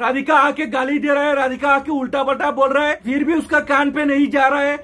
राधिका आके गाली दे रहा है राधिका आके उल्टा पल्टा बोल रहा है फिर भी उसका कान पे नहीं जा रहा है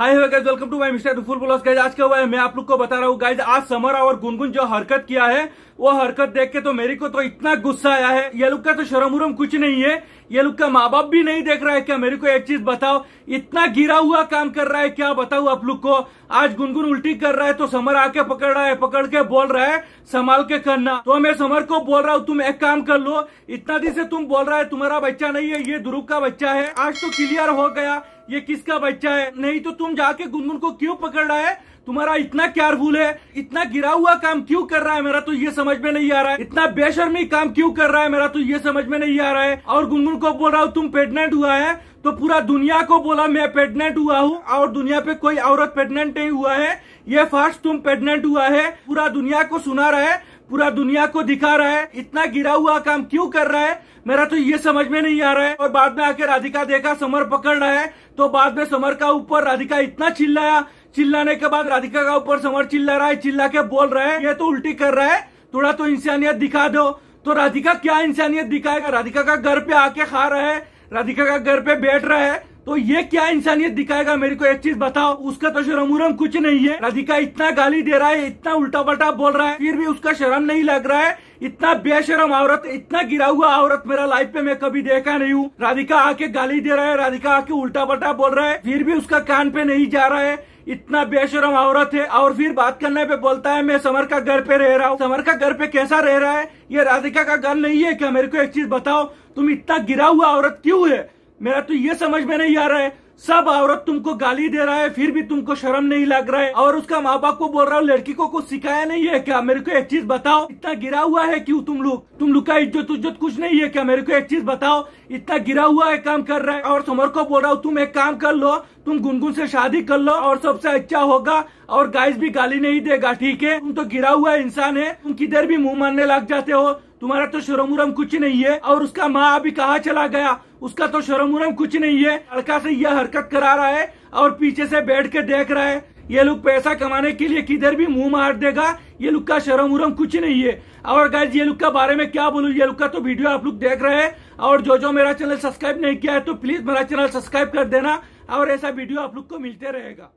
hi hello guys welcome to my mister full ब्लॉस गाइज आज क्या हुआ है मैं आप लोग को बता रहा हूँ गाइज आज समर और गुनगुन जो हरकत किया है वो हरकत देख के तो मेरे को तो इतना गुस्सा आया है ये लोग का तो शर्म उरम कुछ नहीं है ये लोग का माँ बाप भी नहीं देख रहा है क्या मेरे को एक चीज बताओ इतना गिरा हुआ काम कर रहा है क्या बताऊ आप लोग को आज गुनगुन उल्टी कर रहा है तो समर आके पकड़ रहा है पकड़ के बोल रहा है संभाल के करना तो मैं समर को बोल रहा हूँ तुम एक काम कर लो इतना दिन से तुम बोल रहा है तुम्हारा बच्चा नहीं है ये ध्रुव का बच्चा है आज तो क्लियर हो गया ये किसका बच्चा है नहीं तो तुम जाके गुनगुन को क्यों पकड़ रहा है तुम्हारा इतना केयरफुल है इतना गिरा हुआ काम क्यों कर रहा है मेरा तो ये समझ में नहीं आ रहा है इतना बेशर्मी काम क्यों कर रहा है मेरा तो ये समझ में नहीं आ रहा है और गुनगुन को बोल रहा हूँ तुम प्रेगनेंट हुआ है तो पूरा दुनिया को बोला मैं प्रेगनेंट हुआ हूँ और दुनिया पे कोई औरत प्रेगनेंट नहीं हुआ है ये फर्स्ट तुम प्रेगनेंट हुआ है पूरा दुनिया को सुना रहा है पूरा दुनिया को दिखा रहा है इतना गिरा हुआ काम क्यों कर रहा है मेरा तो ये समझ में नहीं आ रहा है और बाद में आके राधिका देखा समर पकड़ रहा है तो बाद में समर का ऊपर राधिका इतना चिल्लाया चिल्लाने के बाद राधिका का ऊपर समर चिल्ला रहा है चिल्ला के बोल रहा है ये तो उल्टी कर रहा है थोड़ा तो इंसानियत दिखा दो तो राधिका क्या इंसानियत दिखाएगा राधिका का घर पे आके खा रहा है राधिका का घर पे बैठ रहा है तो ये क्या इंसानियत दिखाएगा मेरे को एक चीज बताओ उसका तो शरमुरम कुछ नहीं है राधिका इतना गाली दे रहा है इतना उल्टा पल्टा बोल रहा है फिर भी उसका शर्म नहीं लग रहा है इतना बेशरम औरत इतना गिरा हुआ औरत मेरा लाइफ पे मैं कभी देखा नहीं हूँ राधिका आके गाली दे रहा है राधिका आके उल्टा पल्टा बोल रहा है फिर भी उसका कान पे नहीं जा रहा है इतना बेशरम औरत है और फिर बात करने पे बोलता है मैं समर का घर पे रह रहा हूँ समर का घर पे कैसा रह रहा है ये राधिका का घर नहीं है क्या मेरे को एक चीज बताओ तुम इतना गिरा हुआ औरत क्यों है मेरा तो ये समझ में नहीं आ रहा है सब औरत तुमको गाली दे रहा है फिर भी तुमको शर्म नहीं लग रहा है और उसका माँ बाप को बोल रहा हूँ लड़की को कुछ सिखाया नहीं है क्या मेरे को एक चीज बताओ इतना गिरा हुआ है क्यों तुम लोग तुम लोग का इज्जत उज्जत कुछ नहीं है क्या मेरे को एक चीज बताओ इतना गिरा हुआ है काम कर रहा है और समर को बोल रहा हूँ तुम एक काम कर लो तुम गुनगुन से शादी कर लो और सबसे अच्छा होगा और गाइस भी गाली नहीं देगा ठीक है तुम तो गिरा हुआ इंसान है तुम किधर भी मुंह मारने लग जाते हो तुम्हारा तो शर्म उरम कुछ नहीं है और उसका माँ अभी कहा चला गया उसका तो शर्म उरम कुछ नहीं है लड़का से यह हरकत करा रहा है और पीछे से बैठ के देख रहा है ये लोग पैसा कमाने के लिए किधर भी मुंह मार देगा ये लोग का शर्म उरम कुछ नहीं है और गाइज ये लोग का बारे में क्या बोलूँ ये लोग का तो वीडियो आप लोग देख रहे हैं और जो जो मेरा चैनल सब्सक्राइब नहीं किया है तो प्लीज मेरा चैनल सब्सक्राइब कर देना और ऐसा वीडियो आप लोग को मिलते रहेगा